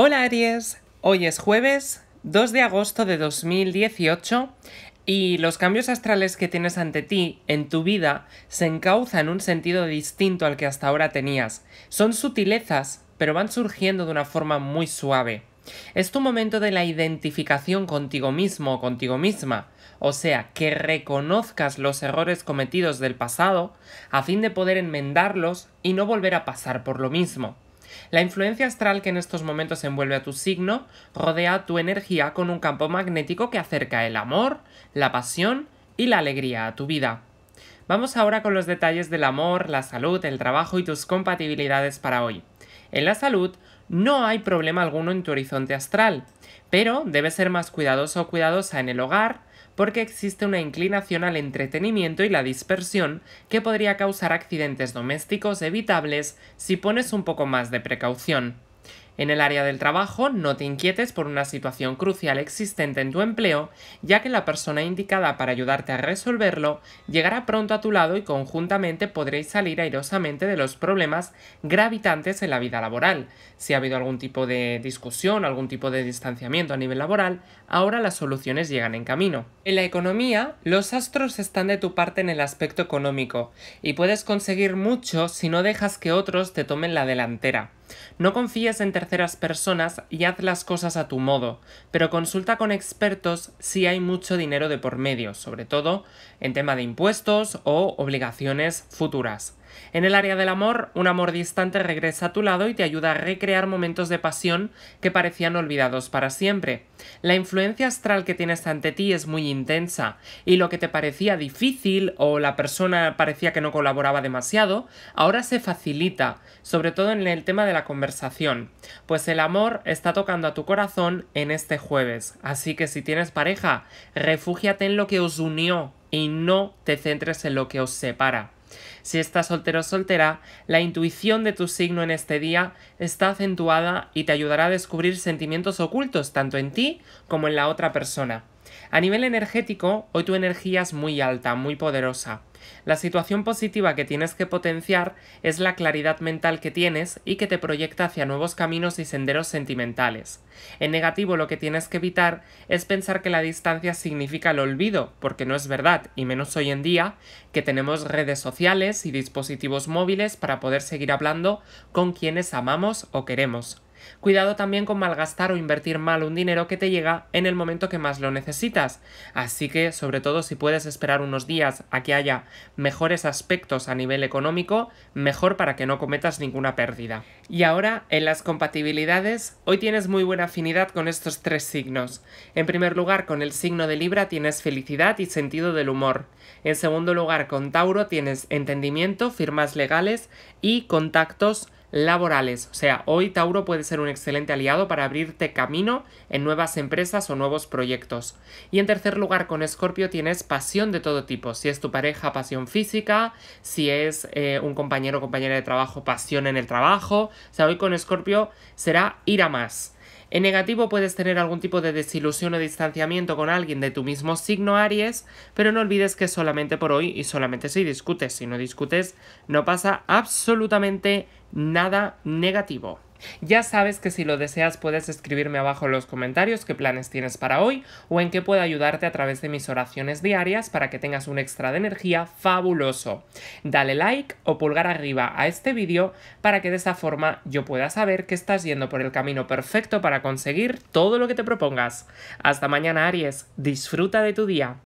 Hola Aries, hoy es jueves 2 de agosto de 2018 y los cambios astrales que tienes ante ti en tu vida se encauzan en un sentido distinto al que hasta ahora tenías. Son sutilezas, pero van surgiendo de una forma muy suave. Es tu momento de la identificación contigo mismo o contigo misma, o sea, que reconozcas los errores cometidos del pasado a fin de poder enmendarlos y no volver a pasar por lo mismo. La influencia astral que en estos momentos envuelve a tu signo rodea tu energía con un campo magnético que acerca el amor, la pasión y la alegría a tu vida. Vamos ahora con los detalles del amor, la salud, el trabajo y tus compatibilidades para hoy. En la salud, no hay problema alguno en tu horizonte astral, pero debes ser más cuidadoso o cuidadosa en el hogar, porque existe una inclinación al entretenimiento y la dispersión que podría causar accidentes domésticos evitables si pones un poco más de precaución. En el área del trabajo, no te inquietes por una situación crucial existente en tu empleo, ya que la persona indicada para ayudarte a resolverlo llegará pronto a tu lado y conjuntamente podréis salir airosamente de los problemas gravitantes en la vida laboral. Si ha habido algún tipo de discusión, algún tipo de distanciamiento a nivel laboral, ahora las soluciones llegan en camino. En la economía, los astros están de tu parte en el aspecto económico y puedes conseguir mucho si no dejas que otros te tomen la delantera. No confíes en terceras personas y haz las cosas a tu modo, pero consulta con expertos si hay mucho dinero de por medio, sobre todo en tema de impuestos o obligaciones futuras. En el área del amor, un amor distante regresa a tu lado y te ayuda a recrear momentos de pasión que parecían olvidados para siempre. La influencia astral que tienes ante ti es muy intensa, y lo que te parecía difícil o la persona parecía que no colaboraba demasiado, ahora se facilita, sobre todo en el tema de la conversación, pues el amor está tocando a tu corazón en este jueves. Así que si tienes pareja, refúgiate en lo que os unió y no te centres en lo que os separa. Si estás soltero o soltera, la intuición de tu signo en este día está acentuada y te ayudará a descubrir sentimientos ocultos tanto en ti como en la otra persona. A nivel energético, hoy tu energía es muy alta, muy poderosa. La situación positiva que tienes que potenciar es la claridad mental que tienes y que te proyecta hacia nuevos caminos y senderos sentimentales. En negativo lo que tienes que evitar es pensar que la distancia significa el olvido, porque no es verdad, y menos hoy en día, que tenemos redes sociales y dispositivos móviles para poder seguir hablando con quienes amamos o queremos. Cuidado también con malgastar o invertir mal un dinero que te llega en el momento que más lo necesitas. Así que, sobre todo si puedes esperar unos días a que haya mejores aspectos a nivel económico, mejor para que no cometas ninguna pérdida. Y ahora, en las compatibilidades, hoy tienes muy buena afinidad con estos tres signos. En primer lugar, con el signo de Libra tienes felicidad y sentido del humor. En segundo lugar, con Tauro tienes entendimiento, firmas legales y contactos laborales. O sea, hoy Tauro puede ser un excelente aliado para abrirte camino en nuevas empresas o nuevos proyectos. Y en tercer lugar, con Escorpio tienes pasión de todo tipo. Si es tu pareja, pasión física, si es eh, un compañero o compañera de trabajo, pasión en el trabajo. O sea, hoy con Escorpio será ir a más. En negativo puedes tener algún tipo de desilusión o distanciamiento con alguien de tu mismo signo Aries, pero no olvides que solamente por hoy y solamente si discutes, si no discutes, no pasa absolutamente nada negativo. Ya sabes que si lo deseas puedes escribirme abajo en los comentarios qué planes tienes para hoy o en qué puedo ayudarte a través de mis oraciones diarias para que tengas un extra de energía fabuloso. Dale like o pulgar arriba a este vídeo para que de esa forma yo pueda saber que estás yendo por el camino perfecto para conseguir todo lo que te propongas. Hasta mañana Aries, disfruta de tu día.